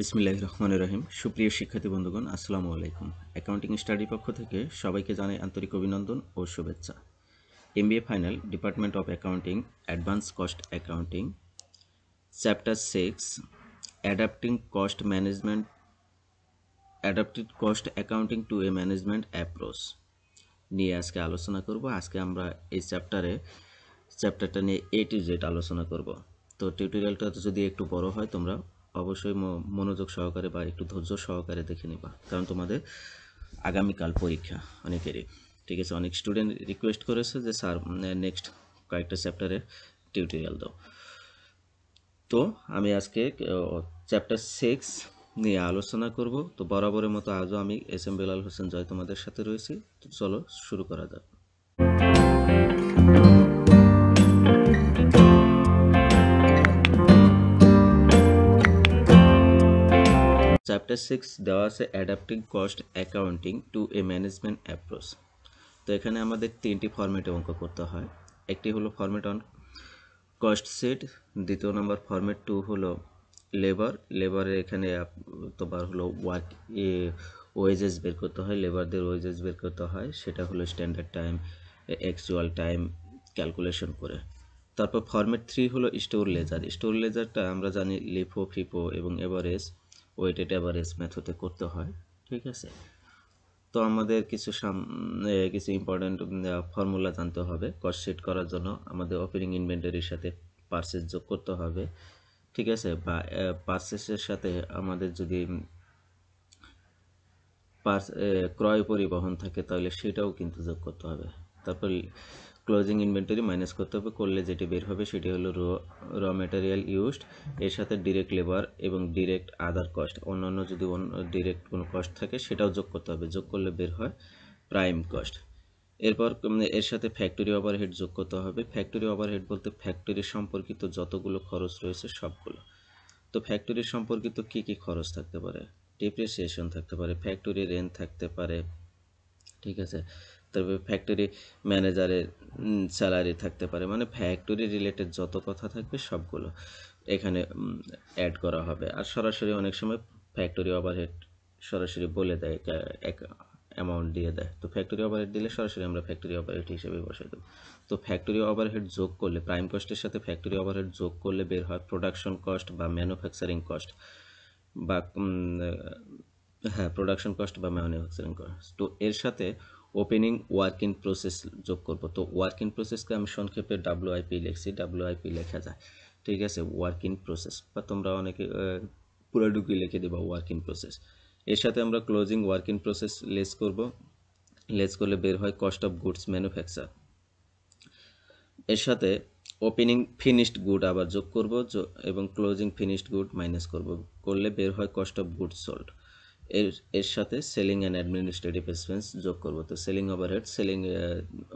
বিসমিল্লাহ রহমান রহিম সুপ্রিয় শিক্ষার্থী বন্ধুগণ আসসালামু আলাইকুম অ্যাকাউন্টিং স্টাডি পক্ষ থেকে সবাইকে জানাই আন্তরিক অভিনন্দন ও শুভেচ্ছা এ final department of accounting advance cost accounting chapter six adapting cost management adapted cost accounting to a management approach নিয়ে আজকে আলোচনা করব আজকে আমরা এই চ্যাপ্টারে চ্যাপ্টারটা নিয়ে এ টু জেড আলোচনা করব তো টিউটোরিয়ালটা যদি একটু বড় হয় তোমরা অবশ্যই মনোযোগ সহকারে বা একটু ধৈর্য সহকারে দেখে নিবা কারণ তোমাদের আগামীকাল পরীক্ষা অনেকেরই ঠিক আছে অনেক স্টুডেন্ট রিকোয়েস্ট করেছে যে স্যার নেক্সট কয়েকটা চ্যাপ্টারের টিউটোরিয়াল দাও তো আমি আজকে চ্যাপ্টার সিক্স নিয়ে আলোচনা করব তো বরাবরের মতো আজও আমি এস এম বেলাল হোসেন জয় তোমাদের সাথে রয়েছি তো চলো শুরু করা যাক চ্যাপ্টার সিক্স দেওয়া আছে adapting cost accounting to a management approach তো এখানে আমাদের তিনটি ফর্মেটে অঙ্ক করতে হয় একটি হলো ফর্মেট অন কস্ট শিট দ্বিতীয় নম্বর ফর্মেট টু হলো লেবার লেবারের এখানে তোমার হলো ওয়ার্ক ওয়েজেস বের করতে হয় লেবারদের ওয়েজেস বের করতে হয় সেটা হলো standard time actual time calculation করে তারপর ফর্মেট থ্রি হলো স্টোর লেজার স্টোর লেজারটা আমরা জানি লিফো ফিপো এবং এভারেস্ট ওয়েটেড অ্যাভারেজ মেথডে করতে হয় ঠিক আছে তো আমাদের কিছু কিছু ইম্পর্ট্যান্ট ফর্মুলা জানতে হবে কস্টশিট করার জন্য আমাদের ওপেনিং ইনভেন্টারির সাথে পার্সেস যোগ করতে হবে ঠিক আছে বা পার্সেসের সাথে আমাদের যদি ক্রয় পরিবহন থাকে তাহলে সেটাও কিন্তু যোগ করতে হবে তারপর ক্লোজিং ইনভেন্টরি মাইনাস করতে হবে করলে যেটি বের হবে সেটি হলো র র মেটেরিয়াল ইউজড এর সাথে ডিরেক্ট লেবার এবং ডিরেক্ট আদার কস্ট অন্যান্য যদি ডিরেক্ট কোনো কস্ট থাকে সেটাও যোগ করতে হবে যোগ করলে বের হয় প্রাইম কস্ট এরপর এর সাথে ফ্যাক্টরি ওভারহেড যোগ করতে হবে ফ্যাক্টরি ওভারহেড বলতে ফ্যাক্টরি সম্পর্কিত যতগুলো খরচ রয়েছে সবগুলো তো ফ্যাক্টরি সম্পর্কিত কি কি খরচ থাকতে পারে ডিপ্রিসিয়েশন থাকতে পারে ফ্যাক্টরি রেন্ট থাকতে পারে ঠিক আছে তারপরে ফ্যাক্টরি ম্যানেজারের স্যালারি থাকতে পারে মানে ফ্যাক্টরি রিলেটেড যত কথা থাকবে সবগুলো এখানে অ্যাড করা হবে আর সরাসরি অনেক সময় ফ্যাক্টরি ওভারহেড সরাসরি বলে দেয় এক অ্যামাউন্ট দিয়ে দেয় তো ফ্যাক্টরি ওভারহেড দিলে সরাসরি আমরা ফ্যাক্টরি ওভারহেড হিসেবে বসে দেবো তো ফ্যাক্টরি ওভারহেড যোগ করলে প্রাইম কস্টের সাথে ফ্যাক্টরি ওভারহেড যোগ করলে বের হয় প্রোডাকশন কস্ট বা ম্যানুফ্যাকচারিং কস্ট বা হ্যাঁ প্রোডাকশন কস্ট বা ম্যানুফ্যাকচারিং কস্ট তো এর সাথে ওপেনিং ওয়ার্ক ইন প্রসেস যোগ করব তো ওয়ার্ক ইন প্রসেসকে আমি সংক্ষেপে ডাব্লুআইপি লিখছি ডাব্লুআইপি লেখা যায় ঠিক আছে ওয়ার্ক ইন প্রসেস বা তোমরা অনেকে পুরো ডুকি লিখে দেবা ওয়ার্ক ইন প্রসেস এর সাথে আমরা closing work in process less করব লেস করলে বের হয় কস্ট অফ গুডস ম্যানুফ্যাকচার এর সাথে ওপেনিং ফিনিশড গুড আবার যোগ করব এবং ক্লোজিং ফিনিশড গুড মাইনাস করব করলে বের হয় কস্ট অফ গুডস সোল্ড এর এর সাথে সেলিং অ্যান্ড অ্যাডমিনিস্ট্রেটিভ এক্সপেন্স যোগ করব তো সেলিং ওভারহেড সেলিং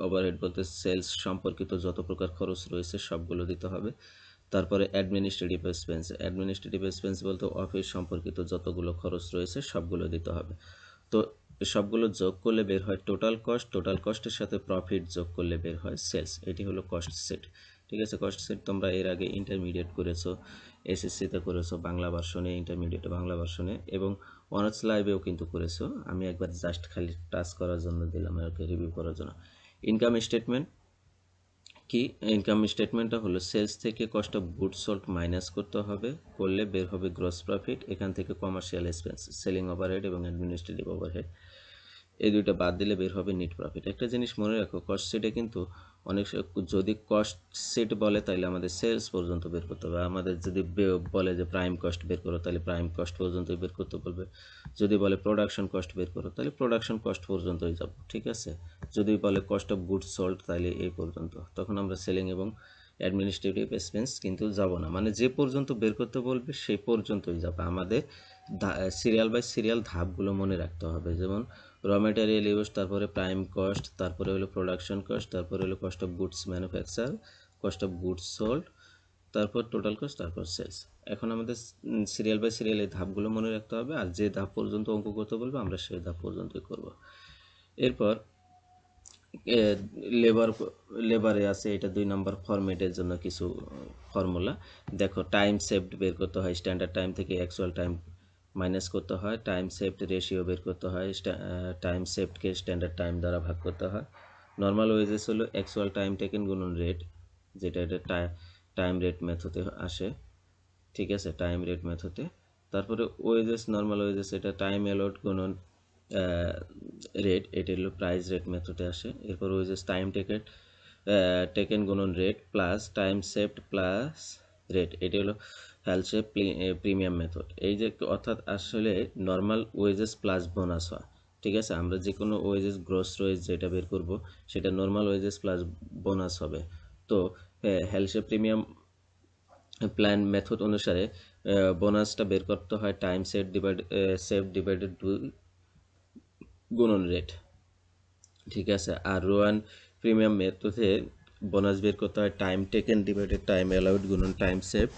ওভারহেড বলতে সেলস সম্পর্কিত যত প্রকার খরচ রয়েছে সবগুলো দিতে হবে তারপরে অ্যাডমিনিস্ট্রেটিভ এক্সপেন্স অ্যাডমিনিস্ট্রেটিভ এক্সপেন্স বলতে অফিস সম্পর্কিত যতগুলো খরচ রয়েছে সবগুলো দিতে হবে তো সবগুলো যোগ করলে বের হয় টোটাল কস্ট টোটাল কস্টের সাথে প্রফিট যোগ করলে বের হয় সেলস এটি হলো কস্ট সেট ঠিক আছে কস্ট সেট তোমরা এর আগে ইন্টারমিডিয়েট করেছো এসএসসিতে করেছো বাংলা ভার্সনে ইন্টারমিডিয়েট বাংলা ভার্সনে এবং অনার্স লাইভেও কিন্তু করেছো আমি একবার জাস্ট খালি টাচ করার জন্য দিলাম আর রিভিউ করার জন্য ইনকাম স্টেটমেন্ট কি ইনকাম স্টেটমেন্টটা হলো সেলস থেকে cost of good sold minus করতে হবে করলে বের হবে গ্রস প্রফিট এখান থেকে কমার্শিয়াল এক্সপেন্স সেলিং ওভারহেড এবং অ্যাডমিনিস্ট্রেটিভ ওভারহেড এই দুইটা বাদ দিলে বের হবে নেট প্রফিট একটা জিনিস মনে রাখো কস্ট সেটে কিন্তু অনেক যদি কস্ট সেট বলে তাহলে আমাদের সেলস পর্যন্ত বের করতে হবে আমাদের যদি বলে যে প্রাইম কস্ট বের করো তাহলে প্রাইম কস্ট পর্যন্ত বের করতে বলবে যদি বলে প্রোডাকশন কস্ট বের করো তাহলে প্রোডাকশন কস্ট পর্যন্তই যাব ঠিক আছে যদি বলে কস্ট অফ গুডস সল্ট তাহলে এই পর্যন্ত তখন আমরা সেলিং এবং অ্যাডমিনিস্ট্রেটিভ এক্সপেন্স কিন্তু যাব না মানে যে পর্যন্ত বের করতে বলবে সেই পর্যন্তই যাবে আমাদের সিরিয়াল বাই সিরিয়াল ধাপগুলো মনে রাখতে হবে যেমন র মেটেরিয়াল ইউজ তারপরে প্রাইম কস্ট তারপরে হলো প্রোডাকশন কস্ট তারপরে হলো cost of goods manufacture cost of goods sold তারপর টোটাল কস্ট তারপর সেলস এখন আমাদের সিরিয়াল বাই সিরিয়াল এই ধাপগুলো মনে রাখতে হবে আর যে ধাপ পর্যন্ত অঙ্ক করতে বলবো আমরা সেই ধাপ পর্যন্তই করব এরপর লেবার লেবারে আছে এটা দুই নম্বর ফরম্যাটের জন্য কিছু ফর্মুলা দেখো টাইম সেভড বের করতে হয় স্ট্যান্ডার্ড টাইম থেকে অ্যাকচুয়াল টাইম মাইনাস করতে হয় টাইম সেফট রেশিও বের করতে হয় টাইম সেফটকে স্ট্যান্ডার্ড টাইম দ্বারা ভাগ করতে হয় নর্মাল ওয়েজেস হলো অ্যাকচুয়াল টাইম টেকেন গুনুন রেট যেটা এটা টাইম রেট মেথডে আসে ঠিক আছে টাইম রেট মেথডে তারপরে ওয়েজেস নর্মাল ওয়েজেস এটা টাইম অ্যালট গুণন রেট এটা হলো প্রাইস রেট মেথডে আসে এরপর ওয়েজেস টাইম টেকেন টেকেন গুনুন rate plus time saved plus rate এটা হলো কালচে প্রিমিয়াম মেথড এই যে অর্থাৎ আসলে নর্মাল ওয়েজেস প্লাস বোনাস হয় ঠিক আছে আমরা যে কোনো ওয়েজেস গ্রস ওয়েজ যেটা বের করব সেটা নর্মাল ওয়েজেস প্লাস বোনাস হবে তো হেলসে প্রিমিয়াম প্ল্যান মেথড অনুসারে বোনাসটা বের করতে হয় time saved divide save divided two গুণন রেট ঠিক আছে আর রোয়ান প্রিমিয়াম মেথডে বোনাস বের করতে হয় time taken divided time allowed গুণন টাইম সেভড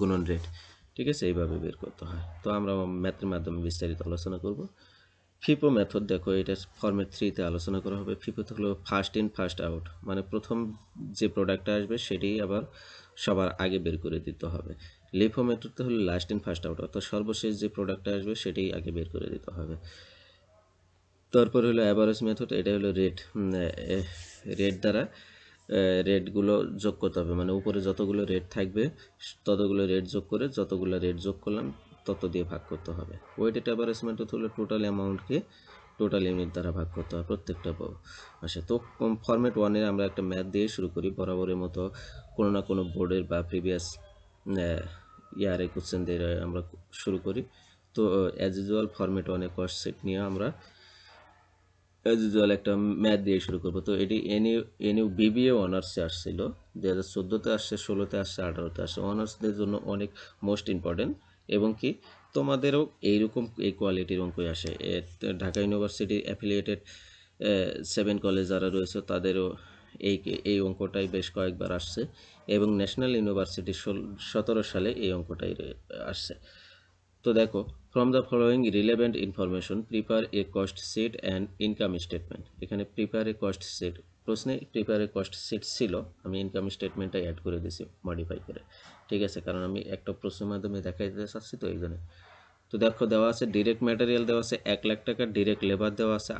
গুণন রেট ঠিক আছে এইভাবে বের করতে হয় তো আমরা ম্যাথের মাধ্যমে বিস্তারিত আলোচনা করব ফিপো মেথড দেখো এটা ফর্মেট থ্রিতে আলোচনা করা হবে ফিপো হলো ফার্স্ট ইন ফার্স্ট আউট মানে প্রথম যে প্রোডাক্টটা আসবে সেটি আবার সবার আগে বের করে দিতে হবে লিফো মেথডটা হলো লাস্ট ইন ফার্স্ট আউট অর্থাৎ সর্বশেষ যে প্রোডাক্টটা আসবে সেটাই আগে বের করে দিতে হবে তারপর হলো অ্যাভারেজ মেথড এটা হলো রেট রেট দ্বারা রেটগুলো যোগ করতে হবে মানে উপরে যতগুলো রেট থাকবে ততগুলো রেট যোগ করে যতগুলো রেট যোগ করলাম তত দিয়ে ভাগ করতে হবে ওয়েটেড অ্যাভারেজ মেথড হলো টোটাল অ্যামাউন্টকে টোটাল ইউনিট দ্বারা ভাগ করতে হয় প্রত্যেকটা মাসে আচ্ছা, তো ফর্মেট ওয়ানে আমরা একটা ম্যাথ দিয়ে শুরু করি বরাবরের মতো কোনো না কোনো বোর্ডের বা প্রিভিয়াস ইয়ারে কোশ্চেন দিয়ে আমরা শুরু করি তো অ্যাজ ইউজুয়াল ফর্মেট ওয়ানে কস্ট সেট নিয়ে আমরা অ্যাজ একটা ম্যাথ দিয়ে শুরু করবো তো এটি এনইউ এনইউ বিবিএ অনার্সে আসছিল দু হাজার চোদ্দোতে আসছে ষোলোতে আসছে আঠারোতে আসছে অনার্সদের জন্য অনেক মোস্ট ইম্পর্টেন্ট এবং কি তোমাদেরও এইরকম এই কোয়ালিটির অঙ্কই আসে ঢাকা ইউনিভার্সিটির অ্যাফিলিয়েটেড সেভেন কলেজ যারা রয়েছে তাদেরও এই এই অঙ্কটাই বেশ কয়েকবার আসছে এবং ন্যাশনাল ইউনিভার্সিটি সতেরো সালে এই অঙ্কটাই আসছে তো দেখো from the following relevant information prepare a cost sheet and income statement এখানে প্রিপেয়ার এ কস্ট সেট প্রশ্নে প্রিপেয়ার এ কস্ট সেট ছিল আমি ইনকাম স্টেটমেন্টটা অ্যাড করে দিয়েছি মডিফাই করে ঠিক আছে কারণ আমি একটা প্রশ্নের মাধ্যমে দেখাই চাচ্ছি তো এই তো দেখো দেওয়া আছে ডিরেক্ট ম্যাটেরিয়াল দেওয়া আছে এক লাখ টাকা ডিরেক্ট লেবার দেওয়া আছে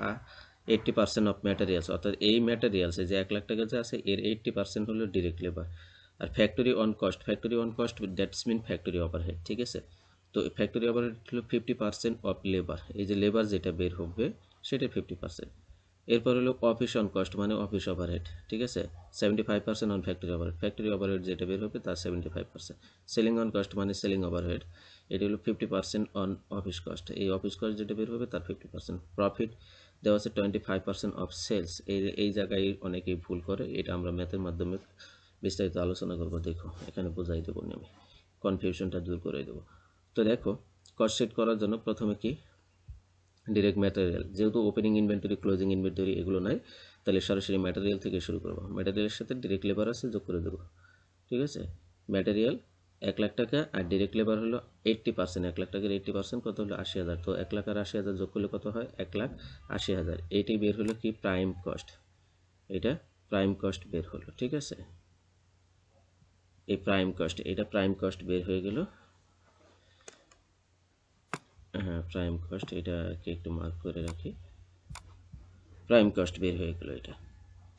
এইট্টি পার্সেন্ট অফ ম্যাটেরিয়ালস অর্থাৎ এই ম্যাটেরিয়ালসে যে এক লাখ টাকা যে আছে এর এইট্টি পার্সেন্ট হলো ডিরেক্ট লেবার আর factory on cost factory on cost that's mean factory overhead ঠিক আছে তো ফ্যাক্টরি আবার হলো ফিফটি পার্সেন্ট অফ লেবার এই যে লেবার যেটা বের হবে সেটা ফিফটি পার্সেন্ট এরপর হলো অফিস অন কস্ট মানে অফিস ওভারহেড ঠিক আছে seventy five percent on factory overhead factory overhead যেটা বের হবে তার seventy five percent selling on cost মানে সেলিং হেড এটা হলো fifty percent on office cost এই অফিস কস্ট যেটা বের হবে তার ফিফটি পার্সেন্ট প্রফিট দেওয়া আছে twenty five percent of sales এই এই জায়গায় অনেকেই ভুল করে এটা আমরা ম্যাথের মাধ্যমে বিস্তারিত আলোচনা করবো দেখো এখানে বোঝাই দেবো আমি কনফিউশনটা দূর করে দেবো তো দেখো কস্ট সেট করার জন্য প্রথমে কি ডিরেক্ট ম্যাটেরিয়াল যেহেতু ওপেনিং ইনভেন্টরি ক্লোজিং ইনভেন্টরি এগুলো নাই তাহলে সরাসরি ম্যাটেরিয়াল থেকে শুরু করবো ম্যাটেরিয়ালের সাথে ডিরেক্ট লেবার আছে যোগ করে দেবো ঠিক আছে ম্যাটেরিয়াল এক লাখ টাকা আর ডিরেক্ট লেবার হলো এইট্টি পার্সেন্ট এক লাখ টাকার এইট্টি পার্সেন্ট কত হলো আশি হাজার তো এক লাখ আর আশি হাজার যোগ করলে কত হয় এক লাখ আশি হাজার এইটি বের হলো কি প্রাইম কস্ট এটা প্রাইম কস্ট বের হলো ঠিক আছে এই প্রাইম কস্ট এটা প্রাইম কস্ট বের হয়ে গেলো হ্যাঁ প্রাইম কস্ট এটাকে একটু মার্ক করে রাখি প্রাইম কস্ট বের হয়ে গেলো এটা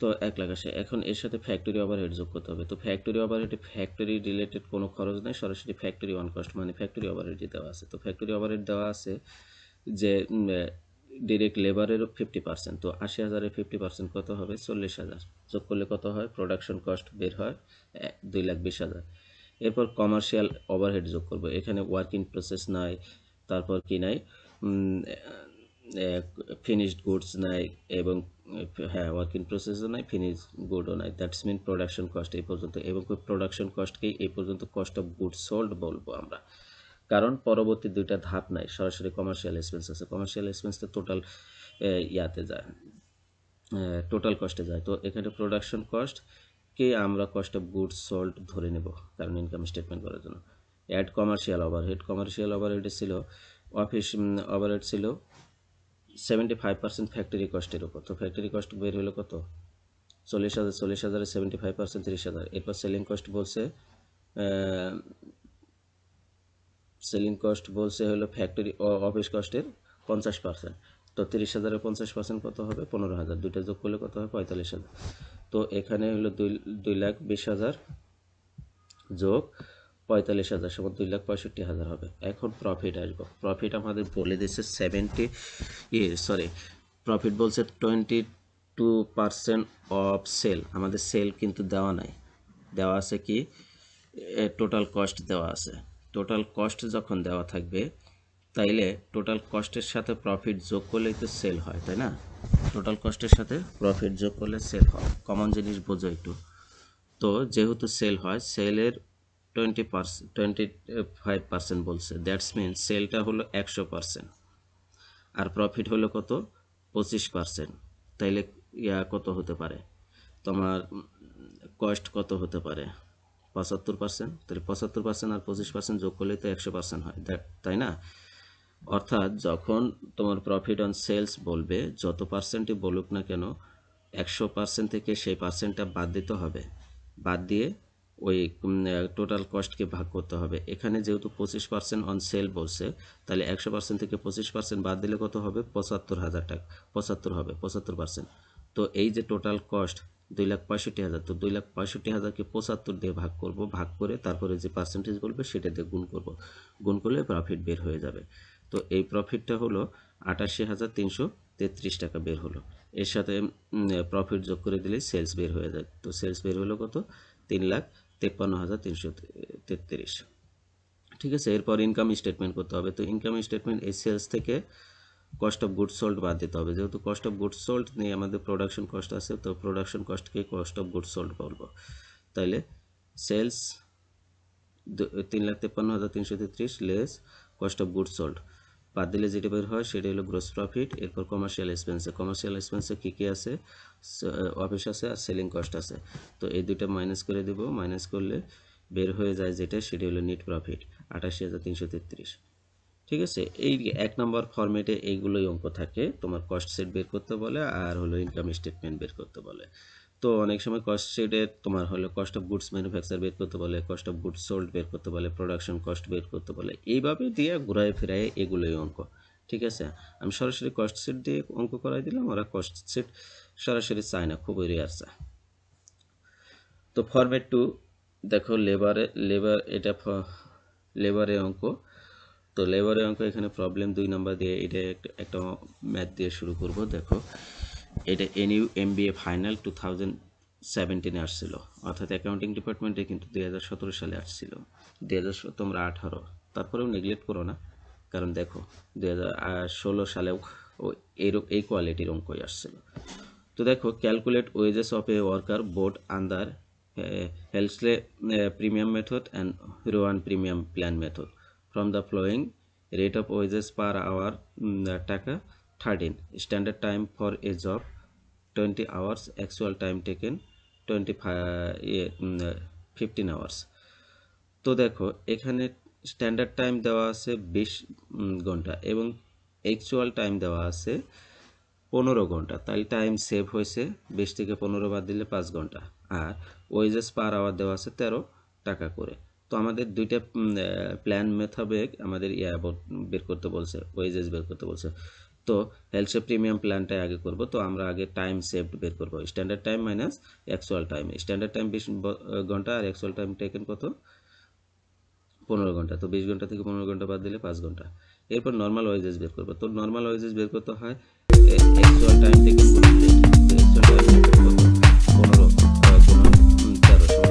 তো এক লাখ আসে এখন এর সাথে ফ্যাক্টরি ওভারহেড যোগ করতে হবে তো ফ্যাক্টরি ওভারহেডে ফ্যাক্টরি রিলেটেড কোনো খরচ নেই সরাসরি ফ্যাক্টরি অন কস্ট মানে ফ্যাক্টরি ওভারহেড যে দেওয়া আছে তো ফ্যাক্টরি ওভারহেড দেওয়া আছে যে ডিরেক্ট লেবারের ফিফটি পার্সেন্ট তো আশি হাজারের ফিফটি পার্সেন্ট কত হবে চল্লিশ হাজার যোগ করলে কত হয় প্রোডাকশন কস্ট বের হয় দুই লাখ বিশ হাজার এরপর কমার্শিয়াল ওভারহেড যোগ করব এখানে ওয়ার্কিং প্রসেস নাই তারপর কি নাই ফিনিশড গুডস নাই এবং হ্যাঁ ওয়ার্কিং প্রসেসও নাই ফিনিশ গুডও নাই দ্যাটস মিন প্রোডাকশন কস্ট এই পর্যন্ত এবং প্রোডাকশন কস্টকেই এই পর্যন্ত কস্ট অফ গুডস সোল্ড বলবো আমরা কারণ পরবর্তী দুইটা ধাপ নাই সরাসরি কমার্শিয়াল এক্সপেন্স আছে কমার্শিয়াল এক্সপেন্স তো টোটাল ইয়াতে যায় টোটাল কস্টে যায় তো এখানে প্রোডাকশন কস্টকে আমরা কস্ট অফ গুডস সোল্ড ধরে নেব কারণ ইনকাম স্টেটমেন্ট করার জন্য add commercial overhead commercial overhead ছিল অফিস ওভারহেড ছিল সেভেন্টি ফাইভ পার্সেন্ট ফ্যাক্টরি কস্টের উপর তো ফ্যাক্টরি কস্ট বের হলো কত চল্লিশ হাজার চল্লিশ হাজারে সেভেন্টি ফাইভ পার্সেন্ট তিরিশ হাজার এরপর সেলিং কস্ট বলছে সেলিং কস্ট বলছে হলো ফ্যাক্টরি অফিস কস্টের পঞ্চাশ পার্সেন্ট তো তিরিশ হাজারের পঞ্চাশ পার্সেন্ট কত হবে পনেরো হাজার দুইটা যোগ করলে কত হবে পঁয়তাল্লিশ হাজার তো এখানে হলো দুই দুই লাখ বিশ হাজার যোগ পঁয়তাল্লিশ হাজার সমান দুই লাখ পঁয়ষট্টি হাজার হবে এখন প্রফিট আসবো প্রফিট আমাদের বলে দিয়েছে সেভেন্টি ইয়ে সরি প্রফিট বলছে twenty two percent of sale আমাদের সেল কিন্তু দেওয়া নাই দেওয়া আছে কি টোটাল কস্ট দেওয়া আছে টোটাল কস্ট যখন দেওয়া থাকবে তাইলে টোটাল কস্টের সাথে প্রফিট যোগ করলেই তো সেল হয় তাই না টোটাল কস্টের সাথে প্রফিট যোগ করলে সেল হয় কমন জিনিস বোঝো একটু তো যেহেতু সেল হয় সেলের twenty percent twenty five percent বলছে দ্যাটস মিন সেলটা হলো একশো পার্সেন্ট আর প্রফিট হলো কত পঁচিশ পার্সেন্ট তাইলে ইয়া কত হতে পারে তোমার কস্ট কত হতে পারে পঁচাত্তর পার্সেন্ট তাহলে পঁচাত্তর পার্সেন্ট আর পঁচিশ পার্সেন্ট যোগ করলে তো একশো পার্সেন্ট হয় তাই না অর্থাৎ যখন তোমার প্রফিট অন সেলস বলবে যত পার্সেন্টই বলুক না কেন একশো পার্সেন্ট থেকে সেই পার্সেন্টটা বাদ দিতে হবে বাদ দিয়ে ওই টোটাল কস্টকে ভাগ করতে হবে এখানে যেহেতু পঁচিশ পার্সেন্ট অন সেল বলছে তাহলে একশো পার্সেন্ট থেকে পঁচিশ পার্সেন্ট বাদ দিলে কত হবে পঁচাত্তর হাজার টাকা পঁচাত্তর হবে পঁচাত্তর পার্সেন্ট তো এই যে টোটাল কস্ট দুই লাখ পঁয়ষট্টি হাজার তো দুই লাখ পঁয়ষট্টি হাজারকে পঁচাত্তর দিয়ে ভাগ করব ভাগ করে তারপরে যে পার্সেন্টেজ বলবে সেটা দিয়ে গুণ করব গুণ করলে প্রফিট বের হয়ে যাবে তো এই প্রফিটটা হলো আটাশি হাজার তিনশো তেত্রিশ টাকা বের হলো এর সাথে প্রফিট যোগ করে দিলে সেলস বের হয়ে যায় তো সেলস বের হলো কত তিন লাখ তেপ্পান্ন হাজার তিনশো তেত্রিশ ঠিক আছে এরপর ইনকাম স্টেটমেন্ট করতে হবে তো ইনকাম স্টেটমেন্ট এই সেলস থেকে কস্ট অফ গুডস সোল্ড বাদ দিতে হবে যেহেতু কস্ট অফ গুডস সোল্ড নিয়ে আমাদের প্রোডাকশন কস্ট আছে তো প্রোডাকশন কস্টকে কস্ট অফ গুডস সোল্ড বলবো তাইলে সেলস তিন লাখ তেপ্পান্ন হাজার তিনশো তেত্রিশ less cost of goods sold বাদ দিলে যেটা বের হয় সেটা হলো গ্রোস প্রফিট এরপর কমার্শিয়াল এক্সপেন্সে কমার্শিয়াল এক্সপেন্সে কী কী আছে অফিস আছে আর সেলিং কস্ট আছে তো এই দুটো মাইনাস করে দেব মাইনাস করলে বের হয়ে যায় যেটা সেটা হলো নেট প্রফিট আঠাশি হাজার তিনশো তেত্রিশ ঠিক আছে এই এক নম্বর ফর্মেটে এইগুলোই অঙ্ক থাকে তোমার কস্ট সেট বের করতে বলে আর হলো ইনকাম স্টেটমেন্ট বের করতে বলে তো অনেক সময় কস্ট শিটে তোমার হলো কস্ট অফ গুডস ম্যানুফ্যাকচার বের করতে বলে কস্ট অফ গুডস সোল্ড বের করতে বলে প্রোডাকশন কস্ট বের করতে বলে এইভাবে দিয়ে ঘুরায় ফেরায় এগুলোই অঙ্ক ঠিক আছে আমি সরাসরি কস্ট শিট দিয়ে অঙ্ক করাই দিলাম ওরা কস্ট শিট সরাসরি চায় না খুবই রেয়ার তো ফরমেট টু দেখো লেবারে লেবার এটা লেবারের অঙ্ক তো লেবারের অঙ্ক এখানে প্রবলেম দুই নাম্বার দিয়ে এটা একটা ম্যাথ দিয়ে শুরু করব দেখো এটা N U M B A final two thousand সেভেন্টিনে আসছিল অর্থাৎ অ্যাকাউন্টিং ডিপার্টমেন্টে কিন্তু দুই হাজার সতেরো সালে আসছিল দুই হাজার তোমরা আঠারো তারপরেও নেগলেক্ট করো না কারণ দেখো দুই হাজার ষোলো সালেও এর এই কোয়ালিটির অঙ্কই আসছিল তো দেখো calculate wages of a worker board under Halsey premium method and Rowan premium plan method from the following rate of wages per hour টাকা 13. Standard time for a job 20 hours, actual time taken 25, uh, 15 hours. তো দেখো এখানে standard time দেওয়া আছে বিশ ঘন্টা এবং actual time দেওয়া আছে পনেরো ঘন্টা তাই টাইম সেভ হয়েছে বিশ থেকে পনেরো বাদ দিলে পাঁচ ঘন্টা আর ওয়েজেস পার আওয়ার দেওয়া আছে তেরো টাকা করে তো আমাদের দুইটা প্ল্যান মোতাবেক আমাদের ইয়া বের করতে বলছে ওয়েজেস বের করতে বলছে তো হেলসে প্রিমিয়াম প্ল্যানটাই আগে করব তো আমরা আগে টাইম সেভড বের করব standard time minus actual time standard time বিশ ঘন্টা আর অ্যাকচুয়াল টাইম টেকেন কত পনেরো ঘন্টা তো বিশ ঘন্টা থেকে পনেরো ঘন্টা বাদ দিলে পাঁচ ঘন্টা এরপর নর্মাল ওয়েজেস বের করবো তো নর্মাল ওয়েজেস বের করতে হয় অ্যাকচুয়াল টাইম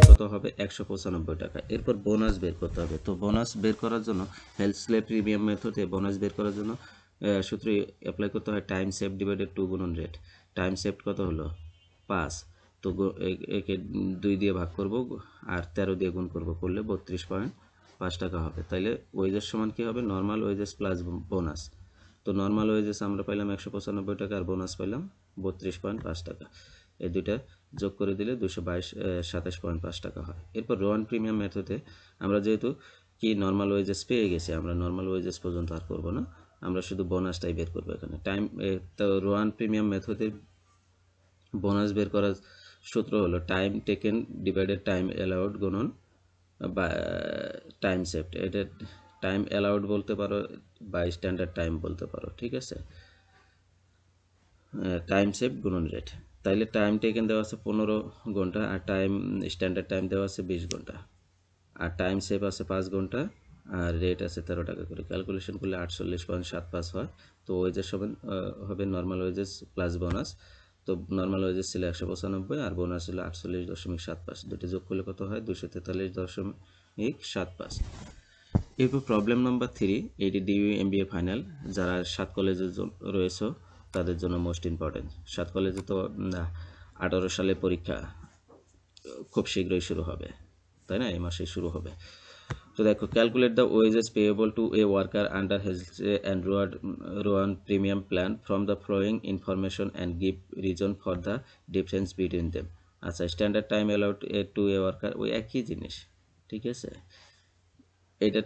পনেরো হবে একশো পঁচানব্বই টাকা এরপর বোনাস বের করতে হবে তো বোনাস বের করার জন্য হেলথ স্লে প্রিমিয়াম মেথডে বোনাস বের করার জন্য সূত্র অ্যাপ্লাই করতে হয় টাইম সেভ ডিভাইডেড টু গুণন রেট টাইম সেভ কত হলো পাঁচ তো একে দুই দিয়ে ভাগ করব আর তেরো দিয়ে গুণ করব করলে বত্রিশ পয়েন্ট পাঁচ টাকা হবে তাইলে ওয়েজেস সমান কী হবে নর্মাল ওয়েজেস প্লাস বোনাস তো নর্মাল ওয়েজেস আমরা পাইলাম একশো পঁচানব্বই টাকা আর বোনাস পাইলাম বত্রিশ পয়েন্ট পাঁচ টাকা এই দুইটা যোগ করে দিলে দুশো বাইশ সাতাশ পয়েন্ট পাঁচ টাকা হয় এরপর রোয়ান প্রিমিয়াম মেথডে আমরা যেহেতু কি নর্মাল ওয়েজেস পেয়ে গেছি আমরা নর্মাল ওয়েজেস পর্যন্ত আর করবো না আমরা শুধু বোনাসটাই বের করবো এখানে টাইম তো রোয়ান প্রিমিয়াম মেথডের বোনাস বের করার সূত্র হলো time taken divided time allowed গুণন বা টাইম সেফট এটা টাইম অ্যালাউড বলতে পারো বা স্ট্যান্ডার্ড টাইম বলতে পারো ঠিক আছে টাইম সেফ গুণন রেট তাইলে টাইম টেকেন দেওয়া আছে পনেরো ঘন্টা আর টাইম স্ট্যান্ডার্ড টাইম দেওয়া আছে বিশ ঘন্টা আর টাইম সেফ আছে পাঁচ ঘন্টা আর রেট আছে তেরো টাকা করে ক্যালকুলেশন করলে আটচল্লিশ পয়েন্ট সাত পাঁচ হয় তো ওয়েজেস হবে হবে নর্মাল ওয়েজেস প্লাস বোনাস তো নর্মাল ওয়েজেস ছিল একশো পঁচানব্বই আর বোনাস ছিল আটচল্লিশ দশমিক সাত পাঁচ দুটি যোগ করলে কত হয় দুশো তেতাল্লিশ দশমিক সাত পাঁচ এরপর প্রবলেম নাম্বার থ্রি এটি ডিউ এম বি ফাইনাল যারা সাত কলেজে রয়েছে তাদের জন্য মোস্ট ইম্পর্টেন্ট সাত কলেজে তো আঠারো সালে পরীক্ষা খুব শীঘ্রই শুরু হবে তাই না এই মাসে শুরু হবে তো দেখো calculate the wages payable to a worker under Halsey and Rowan premium plan from the following information and give reason for the difference between them আচ্ছা standard time allowed a to a worker ওই একই জিনিস ঠিক আছে এটা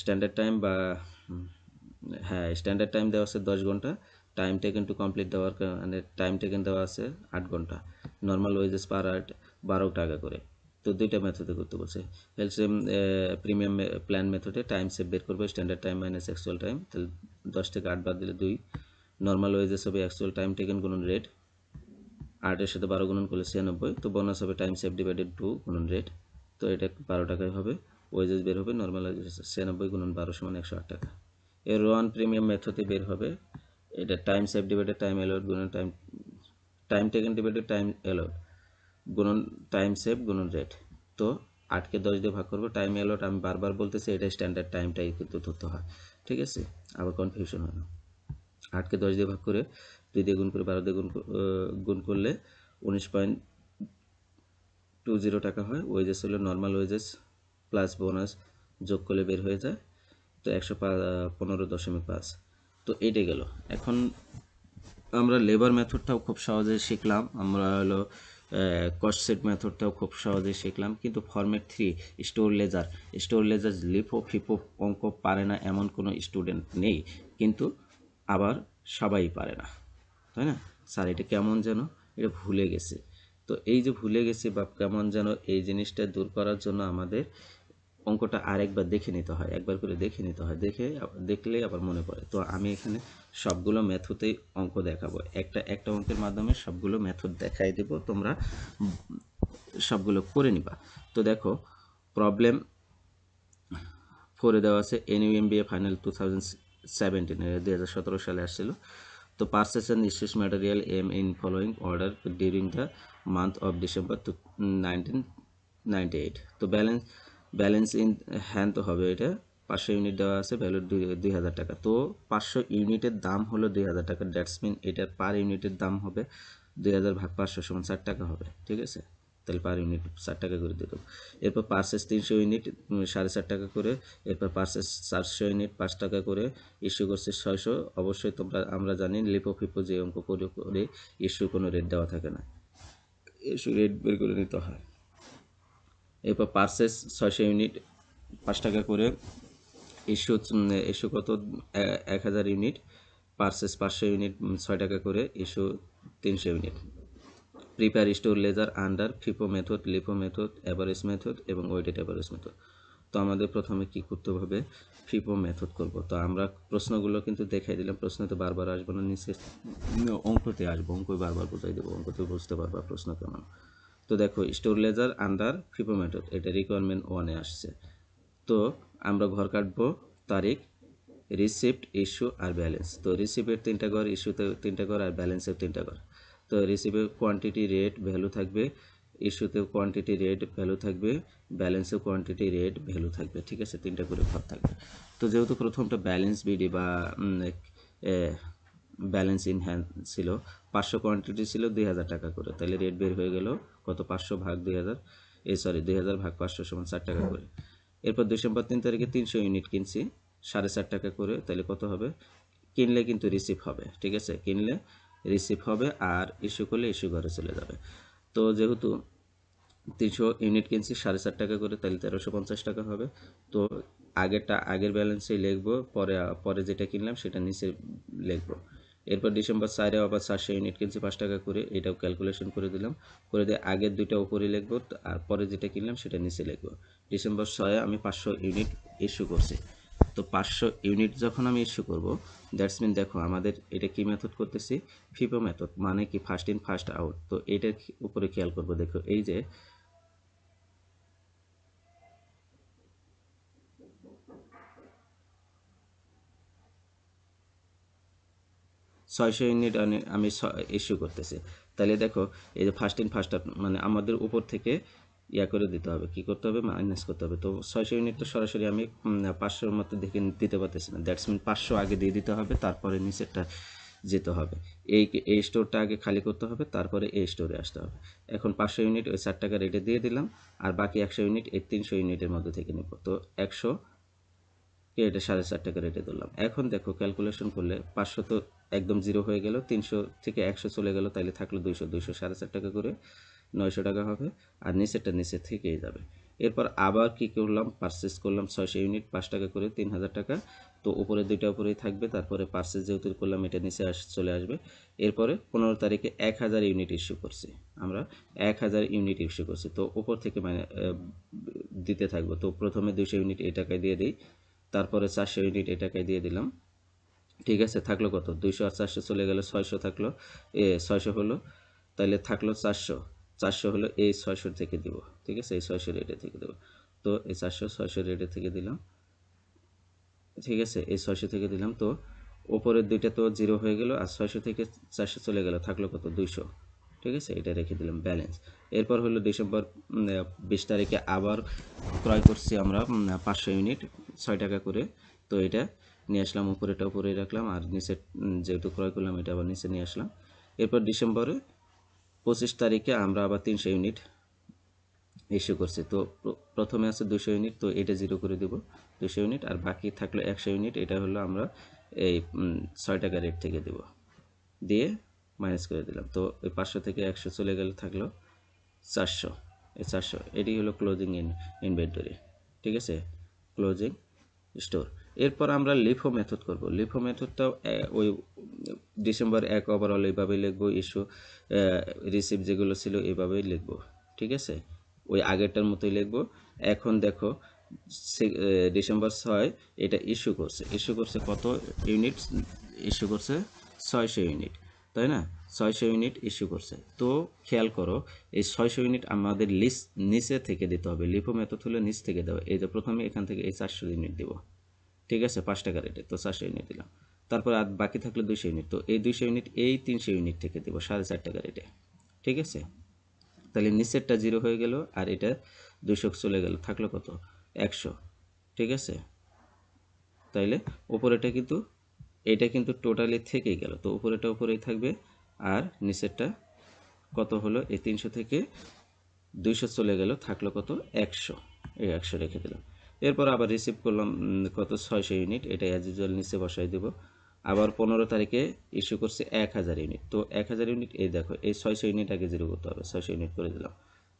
standard time বা হ্যাঁ standard time দেওয়া আছে দশ ঘন্টা টাইম টেকেন টু কমপ্লিট দেওয়ার মানে টাইম টেকেন দেওয়া আছে আট ঘন্টা নর্মাল ওয়েজেস পার আট বারো টাকা করে তো দুইটা মেথডে করতে বলছে সেম প্রিমিয়াম প্ল্যান মেথডে টাইম সেভ বের করবে standard time minus actual time তাহলে দশ থেকে আট বাদ দিলে দুই নর্মাল ওয়েজেস হবে অ্যাকচুয়াল টাইম টেকেন গুণন রেট আটের সাথে বারো গুণন করলে ছিয়ানব্বই তো বোনাস হবে টাইম সেভ ডিভাইডেড টু গুণন রেট তো এটা বারো টাকায় হবে ওয়েজেস বের হবে নর্মাল ছিয়ানব্বই গুণন বারো সমান একশো আট টাকা এর ওয়ান প্রিমিয়াম মেথডে বের হবে এটা time save divided time allowed গুণন time time taken divided time allowed গুণন টাইম সেভ গুণন রেট তো আটকে দশ দিয়ে ভাগ করবো টাইম অ্যালট আমি বারবার বলতেছি এটা স্ট্যান্ডার্ড টাইমটাই কিন্তু ধরতে হয় ঠিক আছে আবার কনফিউশন হয় না আটকে দশ দিয়ে ভাগ করে দুই দিয়ে গুণ করে বারো দিয়ে গুণ গুণ করলে উনিশ পয়েন্ট টু জিরো টাকা হয় ওয়েজেস হলো নর্মাল ওয়েজেস প্লাস বোনাস যোগ করলে বের হয়ে যায় তো একশো পনেরো দশমিক পাঁচ তো এইটা গেল এখন আমরা লেবার মেথডটাও খুব সহজে শিখলাম আমরা হলো কসেট মেথডটাও খুব সহজে শিখলাম কিন্তু format three store ledger store ledger LIFO FIFO অঙ্ক পারে না এমন কোনো স্টুডেন্ট নেই কিন্তু আবার সবাই পারে না তাই না স্যার এটা কেমন যেন এটা ভুলে গেছে তো এই যে ভুলে গেছে বা কেমন যেন এই জিনিসটা দূর করার জন্য আমাদের অঙ্কটা আর একবার দেখে নিতে হয় একবার করে দেখে নিতে হয় দেখে দেখলে আবার মনে পড়ে তো আমি এখানে সবগুলো ম্যাথতেই অঙ্ক দেখাবো একটা একটা অঙ্কের মাধ্যমে সবগুলো ম্যাথ দেখাই দেব তোমরা সবগুলো করে নিবা তো দেখো প্রবলেম ফোরে দেওয়া আছে N N U M B A final two thousand সেভেন্টিনে দু হাজার সতেরো সালে আসছিল তো purchases and issues material M in following order during the month of December two nineteen ninety eight তো ব্যালেন্স ব্যালেন্স ইন হ্যান তো হবে এটা পাঁচশো ইউনিট দেওয়া আছে ভ্যালু দুই দুই হাজার টাকা তো পাঁচশো ইউনিটের দাম হলো দুই হাজার টাকা ড্যাটসমিন মিন এটার পার ইউনিটের দাম হবে দুই হাজার ভাগ পাঁচশো সমান ষাট টাকা হবে ঠিক আছে তাহলে পার ইউনিট ষাট টাকা করে দিয়ে দেবো এরপর পার্সেস তিনশো ইউনিট সাড়ে চার টাকা করে এরপর পার্সেস চারশো ইউনিট পাঁচ টাকা করে ইস্যু করছে ছয়শো অবশ্যই তোমরা আমরা জানি লিপো ফিপো যে অঙ্ক করে ইস্যু কোনো রেট দেওয়া থাকে না ইস্যু রেট বের করে নিতে হয় এরপর পার্সেস ছয়শো ইউনিট পাঁচ টাকা করে ইস্যু ইস্যু কত এক হাজার ইউনিট পার্সেস পাঁচশো ইউনিট ছয় টাকা করে ইস্যু তিনশো unit prepare store ledger under FIFO method LIFO method average method এবং ওয়েটেড অ্যাভারেজ মেথড তো আমাদের প্রথমে কি করতে হবে ফিপো মেথড করব তো আমরা প্রশ্নগুলো কিন্তু দেখাই দিলাম প্রশ্ন তো বারবার আসবো না নিশ্চয় অঙ্কতে আসবো অঙ্ক বারবার বোঝাই দেবো অঙ্কতে বুঝতে পারবো প্রশ্ন কেমন তো দেখো স্টোর লেজার আন্ডার ফিপোমেটো এটা রিকোয়ারমেন্ট ওয়ানে আসছে তো আমরা ঘর কাটবো তারিখ রিসিপ্ট ইস্যু আর ব্যালেন্স তো রিসিপ্টের তিনটা ঘর ইস্যুতে তিনটা ঘর আর ব্যালেন্সের তিনটা ঘর তো রিসিপের কোয়ান্টিটি রেট ভ্যালু থাকবে ইস্যুতেও কোয়ান্টিটি রেট ভ্যালু থাকবে ব্যালেন্সের কোয়ান্টিটি রেট ভ্যালু থাকবে ঠিক আছে তিনটা করে ঘর থাকবে তো যেহেতু প্রথমটা ব্যালেন্স বিডি বা ব্যালেন্স ইন হ্যান্ড ছিল পাঁচশো কোয়ান্টিটি ছিল দুই হাজার টাকা করে তাহলে রেট বের হয়ে গেল কত পাঁচশো ভাগ দুই হাজার এই সরি দুই হাজার ভাগ পাঁচশো সমান ষাট টাকা করে এরপর ডিসেম্বর তিন তারিখে তিনশো ইউনিট কিনছি সাড়ে চার টাকা করে তাহলে কত হবে কিনলে কিন্তু রিসিভ হবে ঠিক আছে কিনলে রিসিভ হবে আর ইস্যু করলে ইস্যু ঘরে চলে যাবে তো যেহেতু তিনশো ইউনিট কিনছি সাড়ে চার টাকা করে তাহলে তেরোশো পঞ্চাশ টাকা হবে তো আগেরটা আগের ব্যালেন্সেই লিখবো পরে পরে যেটা কিনলাম সেটা নিচে লিখবো এরপর ডিসেম্বর চারে আবার চারশো ইউনিট কিনছি পাঁচ টাকা করে এটাও ক্যালকুলেশন করে দিলাম করে দিয়ে আগের দুইটা উপরে লিখবো আর পরে যেটা কিনলাম সেটা নিচে লিখবো ডিসেম্বর ছয়ে আমি পাঁচশো ইউনিট ইস্যু করছি তো পাঁচশো ইউনিট যখন আমি ইস্যু করব দ্যাটস মিন দেখো আমাদের এটা কি মেথড করতেছি ফিপো মেথড মানে কি ফার্স্ট ইন ফার্স্ট আউট তো এটার উপরে খেয়াল করব দেখো এই যে ছয়শো ইউনিট আমি ইস্যু করতেছি তাহলে দেখো এই যে ফার্স্ট ইন ফার্স্ট আপ মানে আমাদের উপর থেকে ইয়া করে দিতে হবে কি করতে হবে মাইনাস করতে হবে তো ছয়শো ইউনিট তো সরাসরি আমি পাঁচশোর মতো দেখে দিতে পারতেছি না দ্যাটস মিন পাঁচশো আগে দিয়ে দিতে হবে তারপরে নিচেরটা যেতে হবে এই এই স্টোরটা আগে খালি করতে হবে তারপরে এই স্টোরে আসতে হবে এখন পাঁচশো ইউনিট ওই ষাট টাকা রেটে দিয়ে দিলাম আর বাকি একশো ইউনিট এই তিনশো ইউনিটের মধ্যে থেকে নেব তো একশো এটা সাড়ে চার টাকা রেটে দিলাম এখন দেখো ক্যালকুলেশন করলে পাঁচশো তো একদম জিরো হয়ে গেল তিনশো থেকে একশো চলে গেল তাইলে থাকলো দুইশো দুইশো সাড়ে চার টাকা করে নয়শো টাকা হবে আর নিচেরটা নিচে থেকেই যাবে এরপর আবার কি করলাম পারচেস করলাম ছয়শো ইউনিট পাঁচ টাকা করে তিন হাজার টাকা তো উপরে দুইটা উপরেই থাকবে তারপরে পার্সেস যেহেতু করলাম এটা নিচে আস চলে আসবে এরপরে পনেরো তারিখে এক হাজার ইউনিট ইস্যু করছি আমরা এক হাজার ইউনিট ইস্যু করছি তো উপর থেকে মানে দিতে থাকবো তো প্রথমে দুশো ইউনিট এ টাকায় দিয়ে দিই তারপরে চারশো ইউনিট এ টাকায় দিয়ে দিলাম ঠিক আছে থাকলো কত দুইশো আর চারশো চলে গেলে ছয়শো থাকলো এ ছয়শো হলো তাহলে থাকলো চারশো চারশো হলো এই ছয়শো থেকে দিব ঠিক আছে এই ছয়শো রেটে থেকে দেবো তো এই চারশো ছয়শো রেটে থেকে দিলাম ঠিক আছে এই ছয়শো থেকে দিলাম তো ওপরের দুইটা তো জিরো হয়ে গেল আর ছয়শো থেকে চারশো চলে গেল থাকলো কত দুইশো ঠিক আছে এটা রেখে দিলাম ব্যালেন্স এরপর হলো ডিসেম্বর বিশ তারিখে আবার ক্রয় করছি আমরা পাঁচশো ইউনিট ছয় টাকা করে তো এটা নিয়ে আসলাম উপরেটা উপরে রাখলাম আর নিচে যেহেতু ক্রয় করলাম এটা আবার নিচে নিয়ে আসলাম এরপর ডিসেম্বরে পঁচিশ তারিখে আমরা আবার তিনশো ইউনিট ইস্যু করছি তো প্রথমে আছে দুশো ইউনিট তো এটা জিরো করে দেব দুশো ইউনিট আর বাকি থাকলো একশো ইউনিট এটা হলো আমরা এই ছয় টাকা রেট থেকে দেব দিয়ে মাইনাস করে দিলাম তো ওই পাঁচশো থেকে একশো চলে গেলে থাকলো চারশো এই চারশো এটি হলো ক্লোজিং ইন ইনভেন্টরি ঠিক আছে ক্লোজিং স্টোর এরপর আমরা লিফো মেথড করব লিফো মেথডটাও ওই ডিসেম্বর এক ওভারঅল এইভাবেই লিখবো ইস্যু রিসিভ যেগুলো ছিল এইভাবেই লিখব ঠিক আছে ওই আগেরটার মতোই লিখব এখন দেখো ডিসেম্বর ছয় এটা ইস্যু করছে ইস্যু করছে কত ইউনিট ইস্যু করছে ছয়শো ইউনিট তাই না ছয়শো ইউনিট ইস্যু করছে তো খেয়াল করো এই ছয়শো ইউনিট আমাদের লিস্ট নিচে থেকে দিতে হবে লিপো মেথড হলে নিচ থেকে দেওয়া এই যে প্রথমে এখান থেকে এই চারশো ইউনিট দেবো ঠিক আছে পাঁচ টাকা রেটে তো চারশো ইউনিট দিলাম তারপর আর বাকি থাকলো দুইশো ইউনিট তো এই দুইশো ইউনিট এই তিনশো ইউনিট থেকে দেবো সাড়ে চার টাকা রেটে ঠিক আছে তাহলে নিচেরটা জিরো হয়ে গেল আর এটা দুশো চলে গেল থাকলো কত একশো ঠিক আছে তাইলে ওপরেটা কিন্তু এটা কিন্তু টোটালি থেকেই গেল তো ওপরেটা উপরেই থাকবে আর নিচেরটা কত হলো এই তিনশো থেকে দুইশো চলে গেল থাকলো কত একশো এই একশো রেখে দিলাম এরপর আবার রিসিভ করলাম কত ছয়শো ইউনিট এটা অ্যাজ ইউজুয়াল নিচে বসাই দেবো আবার পনেরো তারিখে ইস্যু করছে এক হাজার ইউনিট তো এক হাজার ইউনিট এই দেখো এই ছয়শো ইউনিট আগে জিরো করতে হবে ছয়শো ইউনিট করে দিলাম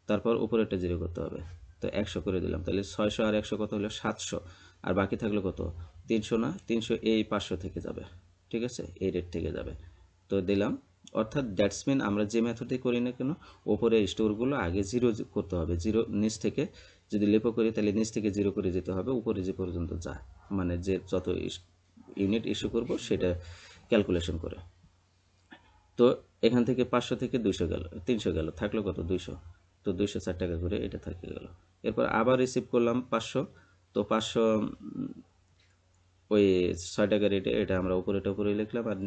তারপর উপরেটা জিরো করতে হবে তো একশো করে দিলাম তাহলে ছয়শো আর একশো কত হলো সাতশো আর বাকি থাকলো কত তিনশো না তিনশো এই পাঁচশো থেকে যাবে ঠিক আছে এই রেট থেকে যাবে তো দিলাম অর্থাৎ ব্যাটসম্যান আমরা যে মেথডে করি না কেন ওপরে স্টোরগুলো আগে জিরো করতে হবে জিরো নিচ থেকে যদি লেপো করি তাহলে নিচ থেকে জিরো করে যেতে হবে উপরে যে পর্যন্ত যায় মানে যে যত ইউনিট ইস্যু করব সেটা ক্যালকুলেশন করে তো এখান থেকে পাঁচশো থেকে দুশো গেল তিনশো গেল থাকলো কত দুইশো তো দুইশো ষাট টাকা করে এটা থাকে গেল এরপর আবার রিসিভ করলাম পাঁচশো তো পাঁচশো ওই ছয় টাকার রেটে এটা আমরা উপরেটা উপরে লিখলাম আর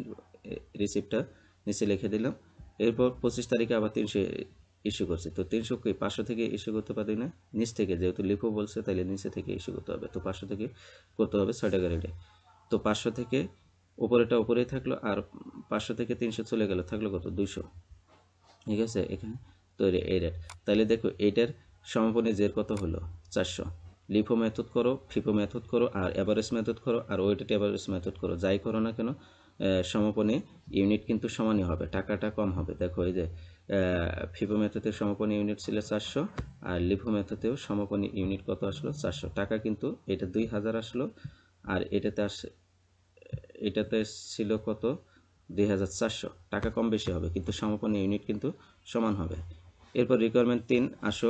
রিসিপ্টটা নিচে লিখে দিলাম এরপর পঁচিশ তারিখে আবার তিনশো ইস্যু করছে তো তিনশো কি পাঁচশো থেকে ইস্যু করতে পারি না নিচ থেকে যেহেতু লিপো বলছে তাহলে নিচে থেকে ইস্যু করতে হবে তো পাঁচশো থেকে করতে হবে ছয় টাকা রেটে তো পাঁচশো থেকে ওপরেটা ওপরেই থাকলো আর পাঁচশো থেকে তিনশো চলে গেল থাকলো কত দুশো ঠিক আছে এখানে তৈরি এই রেট তাহলে দেখো এইটার সমাপনী জের কত হলো চারশো লিপো মেথড করো ফিপো মেথড করো আর অ্যাভারেজ মেথড করো আর ওয়েটেড অ্যাভারেজ মেথড করো যাই করো না কেন সমাপনী ইউনিট কিন্তু সমানই হবে টাকাটা কম হবে দেখো এই যে ফিবো মেথতে সমাপনী ইউনিট ছিল চারশো আর লিভো মেথতেও সমাপনী ইউনিট কত আসলো চারশো টাকা কিন্তু এটা দুই হাজার আসলো আর এটাতে আস এটাতে ছিল কত দুই হাজার চারশো টাকা কম বেশি হবে কিন্তু সমাপনী ইউনিট কিন্তু সমান হবে এরপর রিকোয়ারমেন্ট তিন আসো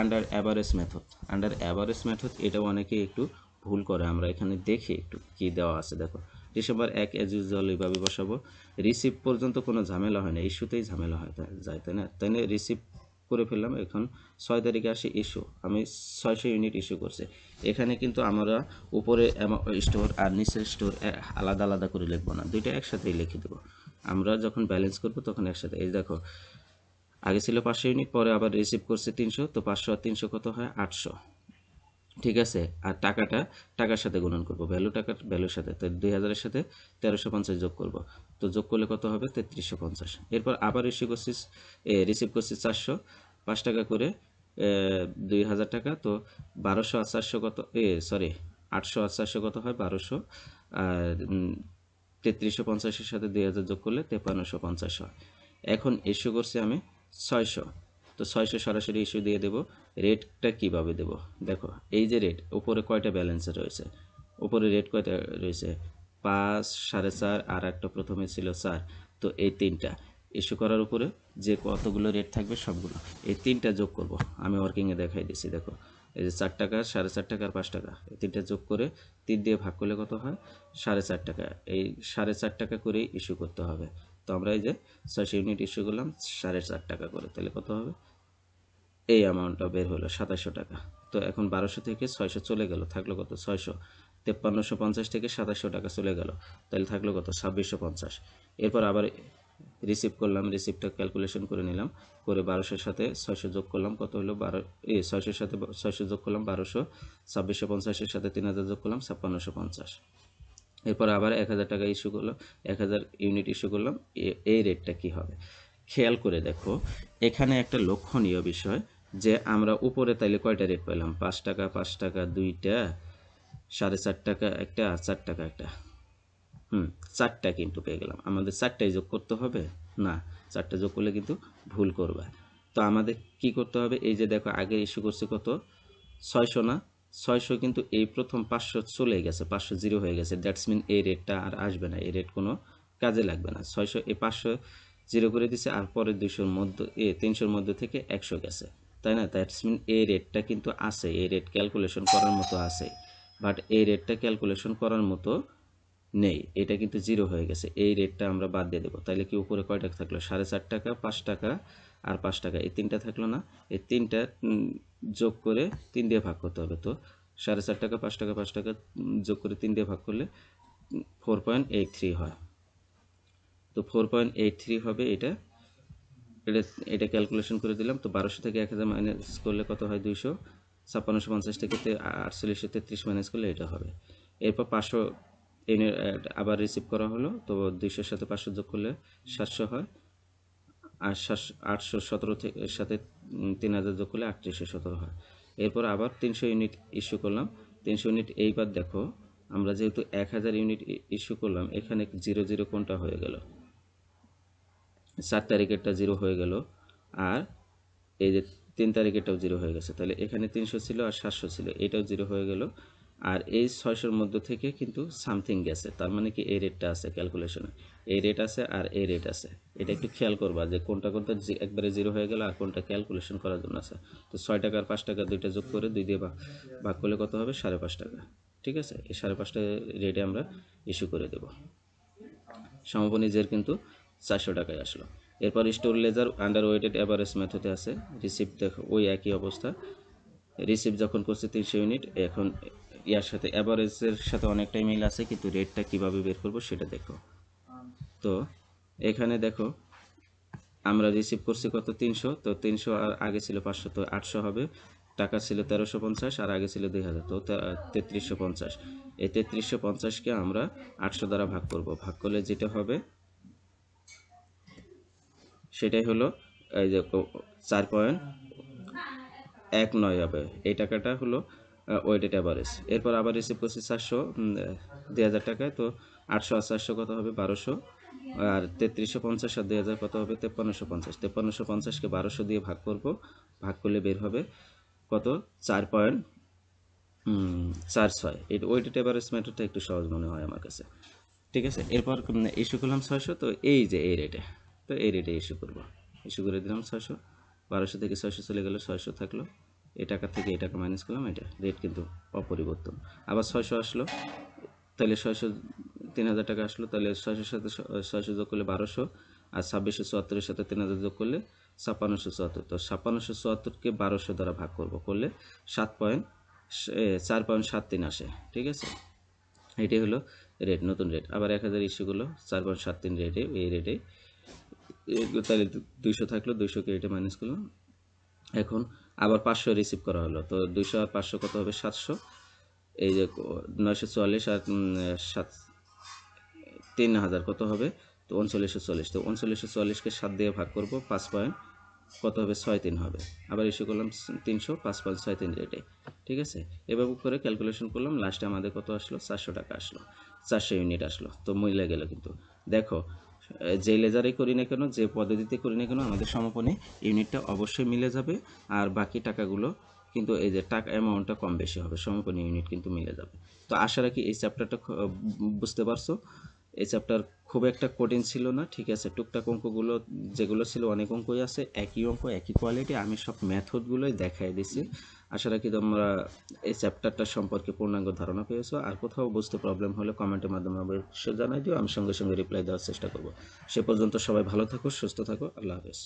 under average method under average method এটা অনেকে একটু ভুল করে আমরা এখানে দেখি একটু কী দেওয়া আছে দেখো ডিসেম্বর এক এজ ইউজুয়াল এইভাবে বসাবো রিসিভ পর্যন্ত কোনো ঝামেলা হয় না ইস্যুতেই ঝামেলা হয় যায় তাই না তাই না রিসিভ করে ফেললাম এখন ছয় তারিখে আসে ইস্যু আমি ছয়শো ইউনিট ইস্যু করছে এখানে কিন্তু আমরা উপরে স্টোর আর নিচের স্টোর আলাদা আলাদা করে লিখবো না দুইটা একসাথেই লিখে দেবো আমরা যখন ব্যালেন্স করব তখন একসাথে এই দেখো আগে ছিল পাঁচশো ইউনিট পরে আবার রিসিভ করছে তিনশো তো পাঁচশো আর তিনশো কত হয় আটশো ঠিক আছে আর টাকাটা টাকার সাথে গুণন করব ভ্যালু টাকার ভ্যালুর সাথে তো দুই হাজারের সাথে তেরোশো পঞ্চাশ যোগ করব তো যোগ করলে কত হবে তেত্রিশশো পঞ্চাশ এরপর আবার রিসিভ করছি রিসিভ করছি চারশো পাঁচ টাকা করে দুই হাজার টাকা তো বারোশো আর চারশো কত এ সরি আটশো আর চারশো কত হয় বারোশো আর তেত্রিশশো পঞ্চাশের সাথে দুই হাজার যোগ করলে তেপান্নশো পঞ্চাশ হয় এখন ইস্যু করছি আমি ছয়শো তো ছয়শো সরাসরি ইস্যু দিয়ে দেবো রেটটা কিভাবে দেব দেখো এই যে রেট উপরে কয়টা ব্যালেন্সে রয়েছে উপরে রেট কয়টা রয়েছে পাঁচ সাড়ে চার আর একটা প্রথমে ছিল চার তো এই তিনটা ইস্যু করার উপরে যে কতগুলো রেট থাকবে সবগুলো এই তিনটা যোগ করব আমি ওয়ার্কিংয়ে দেখাই দিছি দেখো এই যে চার টাকা সাড়ে চার টাকা আর পাঁচ টাকা এই তিনটা যোগ করে তিন দিয়ে ভাগ করলে কত হয় সাড়ে চার টাকা এই সাড়ে চার টাকা করেই ইস্যু করতে হবে তো আমরা এই যে ছয়শো ইউনিট ইস্যু করলাম সাড়ে চার টাকা করে তাহলে কত হবে এই অ্যামাউন্টটা বের হলো সাতাশশো টাকা তো এখন বারোশো থেকে ছয়শো চলে গেল থাকলো কত ছয়শো তেপ্পান্নশো পঞ্চাশ থেকে সাতাশশো টাকা চলে গেল তাহলে থাকলো কত ছাব্বিশশো পঞ্চাশ এরপর আবার রিসিভ করলাম রিসিভটা ক্যালকুলেশন করে নিলাম করে বারোশোর সাথে ছয়শো যোগ করলাম কত হলো বারো এ ছয়শোর সাথে ছয়শো যোগ করলাম বারোশো ছাব্বিশশো পঞ্চাশের সাথে তিন হাজার যোগ করলাম ছাপ্পান্নশো পঞ্চাশ এরপর আবার এক হাজার টাকা ইস্যু করলাম এক হাজার ইউনিট ইস্যু করলাম এই রেটটা কি হবে খেয়াল করে দেখো এখানে একটা লক্ষণীয় বিষয় যে আমরা উপরে তাইলে কয়টা রেট পেলাম পাঁচ টাকা পাঁচ টাকা দুইটা সাড়ে চার টাকা একটা আর চার টাকা একটা হুম চারটা কিন্তু পেয়ে গেলাম আমাদের চারটাই যোগ করতে হবে না চারটা যোগ করলে কিন্তু ভুল করবে তো আমাদের কি করতে হবে এই যে দেখো আগে ইস্যু করছে কত ছয়শো না ছয়শো কিন্তু এই প্রথম পাঁচশো চলে গেছে পাঁচশো জিরো হয়ে গেছে দ্যাটস মিন এই রেটটা আর আসবে না এই রেট কোনো কাজে লাগবে না ছয়শো এই পাঁচশো জিরো করে দিছে আর পরের দুশোর মধ্যে এ তিনশোর মধ্যে থেকে একশো গেছে তাই না দ্যাটস মিন এই রেটটা কিন্তু আছে এই রেট ক্যালকুলেশন করার মতো আছে বাট এই রেটটা ক্যালকুলেশন করার মতো নেই এটা কিন্তু জিরো হয়ে গেছে এই রেটটা আমরা বাদ দিয়ে দেবো তাহলে কি উপরে কয় টাকা থাকলো সাড়ে চার টাকা পাঁচ টাকা আর পাঁচ টাকা এই তিনটা থাকলো না এই তিনটা যোগ করে তিন দিয়ে ভাগ করতে হবে তো সাড়ে চার টাকা পাঁচ টাকা পাঁচ টাকা যোগ করে তিন দিয়ে ভাগ করলে ফোর পয়েন্ট এইট থ্রি হয় তো ফোর পয়েন্ট এইট থ্রি হবে এটা এটা এটা ক্যালকুলেশন করে দিলাম তো বারোশো থেকে এক হাজার মাইনাস করলে কত হয় দুইশো ছাপ্পান্নশো পঞ্চাশ থেকে আটচল্লিশশো তেত্রিশ মাইনাস করলে এটা হবে এরপর পাঁচশো এনে আবার রিসিভ করা হলো তো দুইশোর সাথে পাঁচশো যোগ করলে সাতশো হয় আর সাতশো আটশো সতেরো থেকে সাথে তিন হাজার যোগ করলে আটত্রিশশো সতেরো হয় এরপর আবার তিনশো ইউনিট ইস্যু করলাম তিনশো ইউনিট এইবার দেখো আমরা যেহেতু এক হাজার ইউনিট ইস্যু করলাম এখানে জিরো জিরো কোনটা হয়ে গেল চার তারিখেরটা জিরো হয়ে গেল আর এই যে তিন তারিখেরটাও জিরো হয়ে গেছে তাহলে এখানে তিনশো ছিল আর সাতশো ছিল এটাও জিরো হয়ে গেল আর এই ছয়শোর মধ্য থেকে কিন্তু সামথিং গেছে তার মানে কি এই রেটটা আছে ক্যালকুলেশনে এই রেট আছে আর এই রেট আছে এটা একটু খেয়াল করবা যে কোনটা কোনটা একবারে জিরো হয়ে গেল আর কোনটা ক্যালকুলেশন করার জন্য আছে তো ছয় টাকা আর পাঁচ টাকা দুইটা যোগ করে দুই দিয়ে ভাগ করলে কত হবে সাড়ে পাঁচ টাকা ঠিক আছে এই সাড়ে পাঁচটা রেটে আমরা ইস্যু করে দেব সমাপনী জের কিন্তু চারশো টাকায় আসলো এরপর store ledger under weighted average মেথডে আছে রিসিপ্ট দেখো ওই একই অবস্থা রিসিপ্ট যখন করছে তিনশো ইউনিট এখন ইয়ার সাথে অ্যাভারেজের সাথে অনেকটাই মিল আছে কিন্তু রেটটা কিভাবে বের করব সেটা দেখো তো এখানে দেখো আমরা রিসিভ করছি কত তিনশো তো তিনশো আর আগে ছিল পাঁচশো তো আটশো হবে টাকা ছিল তেরোশো পঞ্চাশ আর আগে ছিল দুই হাজার তো তেত্রিশশো পঞ্চাশ এই তেত্রিশশো পঞ্চাশকে আমরা আটশো দ্বারা ভাগ করব ভাগ করলে যেটা হবে সেটাই হলো এই যে চার পয়েন্ট এক নয় হবে এই টাকাটা হলো ওয়েটেড অ্যাভারেজ এরপর আবার রিসিভ পড়ছে চারশো দুই হাজার টাকায় তো আটশো আর চারশো কত হবে বারোশো আর তেত্রিশশো পঞ্চাশ আর দুই হাজার কত হবে তেপ্পান্নশো পঞ্চাশ তেপ্পান্নশো পঞ্চাশকে বারোশো দিয়ে ভাগ করব ভাগ করলে বের হবে কত চার পয়েন্ট চার ছয় এই ওয়েটেড অ্যাভারেজ ম্যাটারটা একটু সহজ মনে হয় আমার কাছে ঠিক আছে এরপর ইস্যু করলাম ছয়শো তো এই যে এই রেটে তো এই রেটে ইস্যু করবো ইস্যু করে দিলাম ছয়শো বারোশো থেকে ছয়শো চলে গেলো ছয়শো থাকলো এ টাকা থেকে এই টাকা মাইনাস করলাম এটা রেট কিন্তু অপরিবর্তন আবার ছয়শো আসলো তাহলে ছয়শো তিন হাজার টাকা আসলো তাহলে ছয়শোর সাথে ছয়শো যোগ করলে বারোশো আর ছাব্বিশশো চুয়াত্তরের সাথে তিন হাজার যোগ করলে ছাপ্পান্নশো চুয়াত্তর তো ছাপ্পান্নশো চুয়াত্তরকে বারোশো দ্বারা ভাগ করব করলে সাত পয়েন্ট চার পয়েন্ট সাত তিন আসে ঠিক আছে এটি হলো রেট নতুন রেট আবার এক হাজার ইস্যুগুলো চার পয়েন্ট সাত তিন রেটে এই রেটেই তাহলে দুইশো থাকলো দুইশো এটা মাইনাস করলাম এখন আবার পাঁচশো রিসিভ করা হলো তো দুইশো আর পাঁচশো কত হবে সাতশো এই যে নয়শো চুয়াল্লিশ আর সাত তিন হাজার কত হবে তো উনচল্লিশশো চল্লিশ তো উনচল্লিশশো চল্লিশকে সাত দিয়ে ভাগ করবো পাঁচ পয়েন্ট কত হবে ছয় তিন হবে আবার ইস্যু করলাম তিনশো পাঁচ পয়েন্ট ছয় তিন রেটে ঠিক আছে এভাবে করে ক্যালকুলেশন করলাম লাস্টে আমাদের কত আসলো চারশো টাকা আসলো চারশো ইউনিট আসলো তো মিলে গেল কিন্তু দেখো যে লেজারে করি না কেন যে পদ্ধতিতে করি না কেন আমাদের সমাপনী ইউনিটটা অবশ্যই মিলে যাবে আর বাকি টাকাগুলো কিন্তু এই যে টাকা অ্যামাউন্টটা কম বেশি হবে সমাপনী ইউনিট কিন্তু মিলে যাবে তো আশা রাখি এই চ্যাপ্টারটা বুঝতে পারছো এই চ্যাপ্টার খুব একটা কঠিন ছিল না ঠিক আছে টুকটাক অঙ্কগুলো যেগুলো ছিল অনেক অঙ্কই আছে একই অঙ্ক একই কোয়ালিটি আমি সব মেথডগুলোই দেখাই দিছি আশা রাখি তোমরা এই চ্যাপ্টারটা সম্পর্কে পূর্ণাঙ্গ ধারণা পেয়েছো আর কোথাও বুঝতে প্রবলেম হলে কমেন্টের মাধ্যমে অবশ্যই জানাই দিও আমি সঙ্গে সঙ্গে রিপ্লাই দেওয়ার চেষ্টা করব সে পর্যন্ত সবাই ভালো থাকো সুস্থ থাকো আল্লাহ হাফেজ